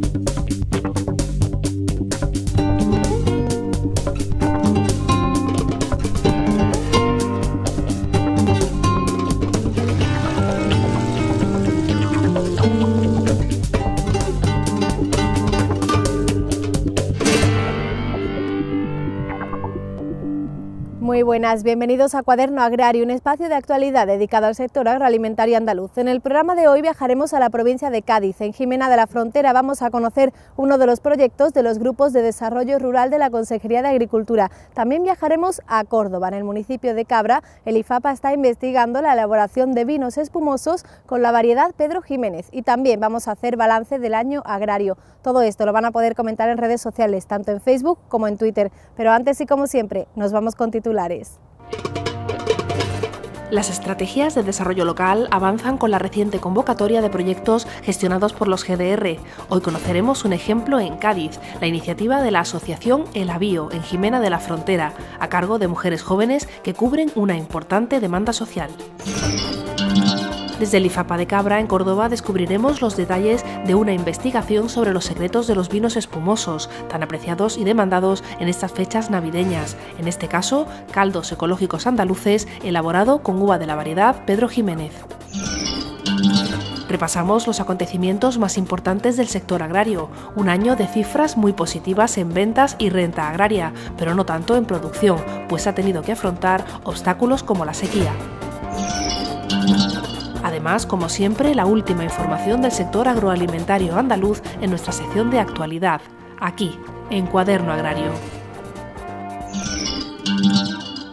Bye. Muy buenas, bienvenidos a Cuaderno Agrario, un espacio de actualidad dedicado al sector agroalimentario andaluz. En el programa de hoy viajaremos a la provincia de Cádiz. En Jimena de la Frontera vamos a conocer uno de los proyectos de los grupos de desarrollo rural de la Consejería de Agricultura. También viajaremos a Córdoba. En el municipio de Cabra, el IFAPA está investigando la elaboración de vinos espumosos con la variedad Pedro Jiménez y también vamos a hacer balance del año agrario. Todo esto lo van a poder comentar en redes sociales, tanto en Facebook como en Twitter. Pero antes y como siempre, nos vamos con titular las estrategias de desarrollo local avanzan con la reciente convocatoria de proyectos gestionados por los GDR. Hoy conoceremos un ejemplo en Cádiz, la iniciativa de la asociación El Avío en Jimena de la Frontera, a cargo de mujeres jóvenes que cubren una importante demanda social. Desde el IFAPA de Cabra, en Córdoba, descubriremos los detalles de una investigación sobre los secretos de los vinos espumosos, tan apreciados y demandados en estas fechas navideñas. En este caso, caldos ecológicos andaluces, elaborado con uva de la variedad Pedro Jiménez. Repasamos los acontecimientos más importantes del sector agrario, un año de cifras muy positivas en ventas y renta agraria, pero no tanto en producción, pues ha tenido que afrontar obstáculos como la sequía. Además, como siempre, la última información del sector agroalimentario andaluz en nuestra sección de actualidad, aquí, en Cuaderno Agrario.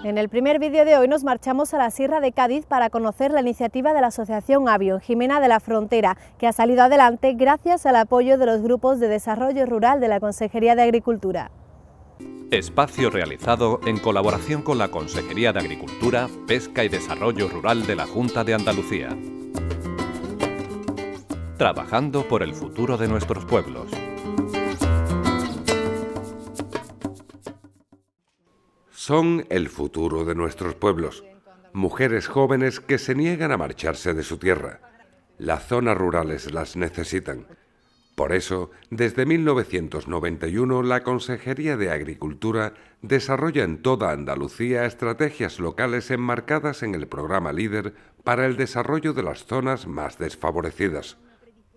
En el primer vídeo de hoy nos marchamos a la Sierra de Cádiz para conocer la iniciativa de la Asociación Avion Jimena de la Frontera, que ha salido adelante gracias al apoyo de los grupos de desarrollo rural de la Consejería de Agricultura. Espacio realizado en colaboración con la Consejería de Agricultura, Pesca y Desarrollo Rural de la Junta de Andalucía. Trabajando por el futuro de nuestros pueblos. Son el futuro de nuestros pueblos, mujeres jóvenes que se niegan a marcharse de su tierra. Las zonas rurales las necesitan por eso, desde 1991, la Consejería de Agricultura desarrolla en toda Andalucía estrategias locales enmarcadas en el programa líder para el desarrollo de las zonas más desfavorecidas.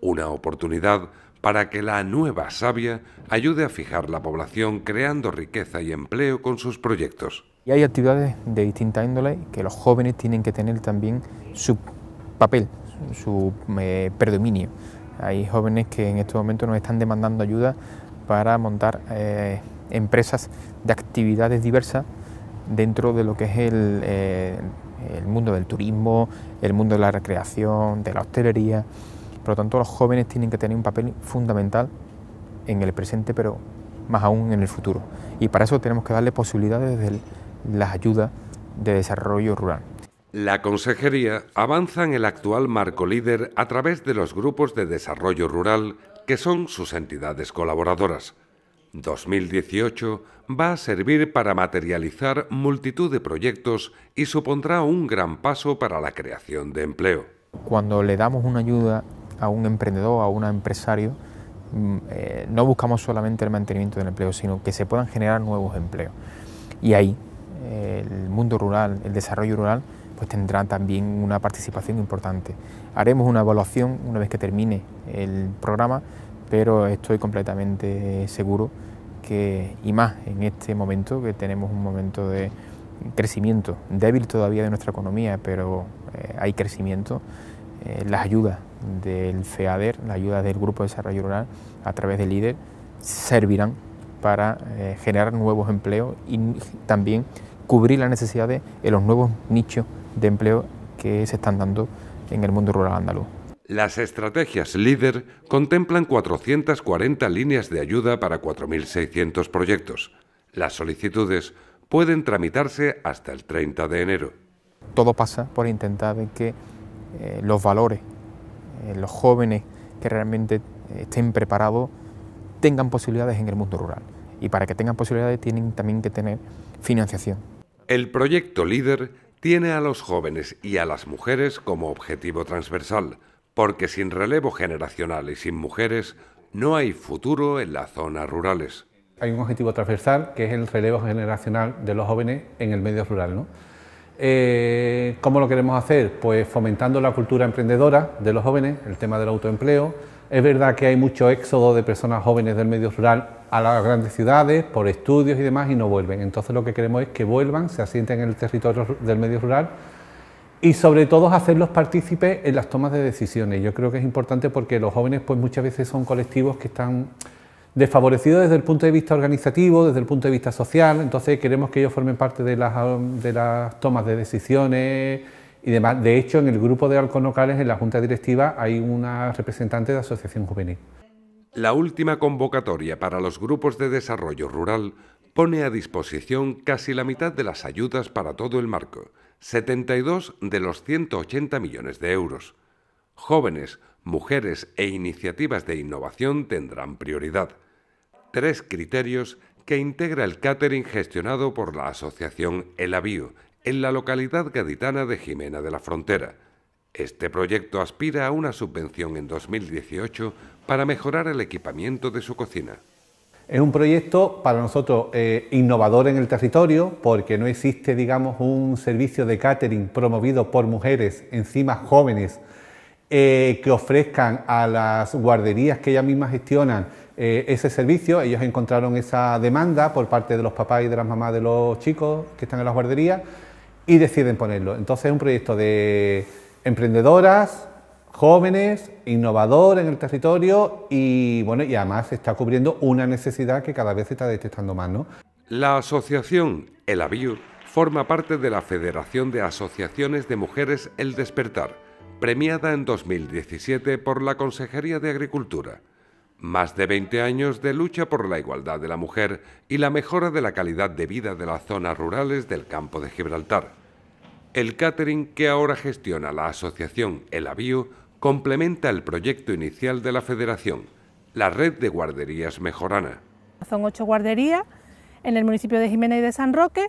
Una oportunidad para que la nueva savia ayude a fijar la población creando riqueza y empleo con sus proyectos. Y hay actividades de distinta índole que los jóvenes tienen que tener también su papel, su eh, predominio. Hay jóvenes que en este momento nos están demandando ayuda para montar eh, empresas de actividades diversas dentro de lo que es el, eh, el, mundo del turismo, el mundo de la recreación, de la hostelería. Por lo tanto, los jóvenes tienen que tener un papel fundamental en el presente, pero más aún en el futuro. Y para eso tenemos que darle posibilidades de las ayudas de desarrollo rural. La Consejería avanza en el actual marco líder a través de los grupos de desarrollo rural, que son sus entidades colaboradoras. 2018 va a servir para materializar multitud de proyectos y supondrá un gran paso para la creación de empleo. Cuando le damos una ayuda a un emprendedor, a un empresario, mm, eh, no buscamos solamente el mantenimiento del empleo, sino que se puedan generar nuevos empleos. Y ahí eh, el mundo rural, el desarrollo rural, pues tendrá también una participación importante. Haremos una evaluación una vez que termine el programa, pero estoy completamente seguro que, y más en este momento, que tenemos un momento de crecimiento, débil todavía de nuestra economía, pero eh, hay crecimiento, eh, las ayudas del FEADER, ...la ayuda del Grupo de Desarrollo Rural a través del líder, servirán para eh, generar nuevos empleos y también cubrir las necesidades ...de los nuevos nichos de empleo que se están dando en el mundo rural andaluz. Las estrategias líder contemplan 440 líneas de ayuda para 4.600 proyectos. Las solicitudes pueden tramitarse hasta el 30 de enero. Todo pasa por intentar que eh, los valores, eh, los jóvenes que realmente eh, estén preparados, tengan posibilidades en el mundo rural. Y para que tengan posibilidades tienen también que tener financiación. El proyecto líder tiene a los jóvenes y a las mujeres como objetivo transversal, porque sin relevo generacional y sin mujeres no hay futuro en las zonas rurales. Hay un objetivo transversal que es el relevo generacional de los jóvenes en el medio rural. Eh, ¿Cómo lo queremos hacer? Pues fomentando la cultura emprendedora de los jóvenes, el tema del autoempleo, es verdad que hay mucho éxodo de personas jóvenes del medio rural a las grandes ciudades por estudios y demás y no vuelven. Entonces lo que queremos es que vuelvan, se asienten en el territorio del medio rural y sobre todo hacerlos partícipes en las tomas de decisiones. Yo creo que es importante porque los jóvenes pues muchas veces son colectivos que están desfavorecidos desde el punto de vista organizativo, desde el punto de vista social, entonces queremos que ellos formen parte de las, um, de las tomas de decisiones, y De hecho, en el grupo de Alconocales, en la Junta Directiva, hay una representante de Asociación Juvenil. La última convocatoria para los grupos de desarrollo rural pone a disposición casi la mitad de las ayudas para todo el marco, 72 de los 180 millones de euros. Jóvenes, mujeres e iniciativas de innovación tendrán prioridad. Tres criterios que integra el catering gestionado por la asociación El Avío, en la localidad gaditana de Jimena de la Frontera. Este proyecto aspira a una subvención en 2018 para mejorar el equipamiento de su cocina. Es un proyecto para nosotros eh, innovador en el territorio porque no existe, digamos, un servicio de catering promovido por mujeres, encima jóvenes, eh, que ofrezcan a las guarderías que ellas mismas gestionan eh, ese servicio. Ellos encontraron esa demanda por parte de los papás y de las mamás de los chicos que están en las guarderías y deciden ponerlo. Entonces es un proyecto de emprendedoras, jóvenes, innovador en el territorio y bueno, y además está cubriendo una necesidad que cada vez se está detectando más, ¿no? La asociación El Aviur forma parte de la Federación de Asociaciones de Mujeres El Despertar, premiada en 2017 por la Consejería de Agricultura. Más de 20 años de lucha por la igualdad de la mujer y la mejora de la calidad de vida de las zonas rurales del campo de Gibraltar. El catering que ahora gestiona la asociación El Avío complementa el proyecto inicial de la federación, la red de guarderías mejorana. Son ocho guarderías en el municipio de Jiménez y de San Roque,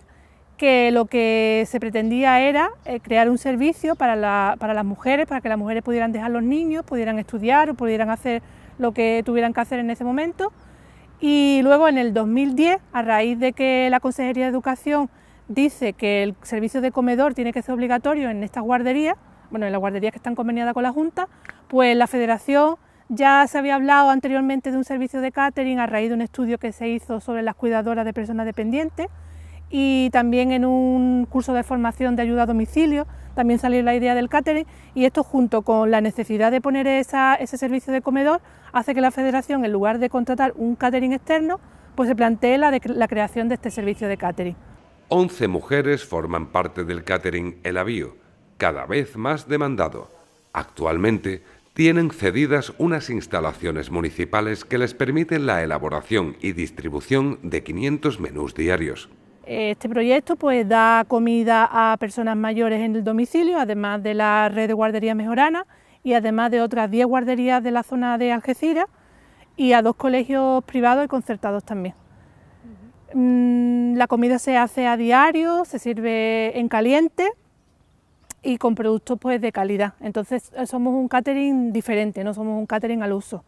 que lo que se pretendía era eh, crear un servicio para, para las mujeres, para que las mujeres pudieran dejar los niños, pudieran estudiar o pudieran hacer lo que tuvieran que hacer en ese momento. Y luego en el 2010, a raíz de que la Consejería de Educación dice que el servicio de comedor tiene que ser obligatorio en estas guarderías, bueno, en las guarderías que están conveniadas con la Junta, pues la Federación ya se había hablado anteriormente de un servicio de catering a raíz de un estudio que se hizo sobre las cuidadoras de personas dependientes y también en un curso de formación de ayuda a domicilio también salió la idea del catering y esto junto con la necesidad de poner ese servicio de comedor hace que la federación en lugar de contratar un catering externo pues se plantee la creación de este servicio de catering. 11 mujeres forman parte del catering El Avío, cada vez más demandado. Actualmente tienen cedidas unas instalaciones municipales que les permiten la elaboración y distribución de 500 menús diarios. Este proyecto pues da comida a personas mayores en el domicilio, además de la red de guarderías mejorana y además de otras 10 guarderías de la zona de Algeciras y a dos colegios privados y concertados también. Mm, la comida se hace a diario, se sirve en caliente y con productos pues, de calidad. Entonces eh, somos un catering diferente, no somos un catering al uso.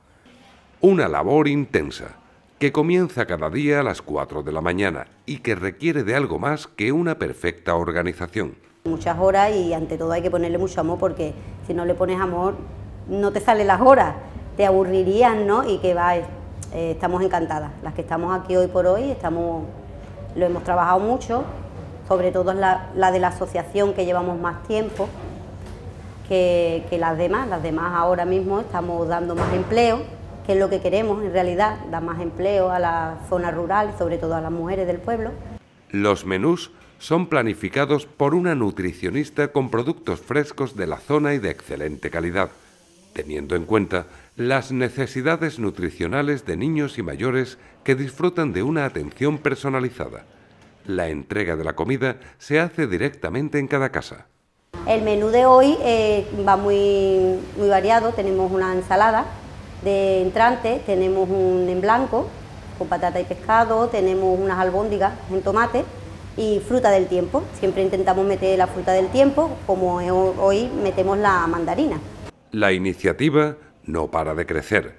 Una labor intensa que comienza cada día a las 4 de la mañana y que requiere de algo más que una perfecta organización. Muchas horas y ante todo hay que ponerle mucho amor porque si no le pones amor no te salen las horas, te aburrirían, ¿no? Y que va, eh, estamos encantadas. Las que estamos aquí hoy por hoy, estamos, lo hemos trabajado mucho, sobre todo la, de la asociación que llevamos más tiempo que, que, las demás. Las demás ahora mismo estamos dando más empleo, que es lo que queremos en realidad, dar más empleo a la zona rural sobre todo a las mujeres del pueblo. Los menús son planificados por una nutricionista con productos frescos de la zona y de excelente calidad teniendo en cuenta las necesidades nutricionales de niños y mayores que disfrutan de una atención personalizada. La entrega de la comida se hace directamente en cada casa. El menú de hoy eh, va muy, muy variado, tenemos una ensalada de entrante, tenemos un en blanco con patata y pescado, tenemos unas albóndigas en tomate y fruta del tiempo. Siempre intentamos meter la fruta del tiempo, como hoy metemos la mandarina. La iniciativa no para de crecer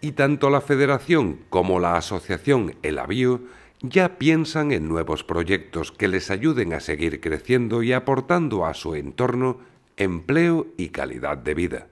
y tanto la Federación como la Asociación El Avío ya piensan en nuevos proyectos que les ayuden a seguir creciendo y aportando a su entorno empleo y calidad de vida.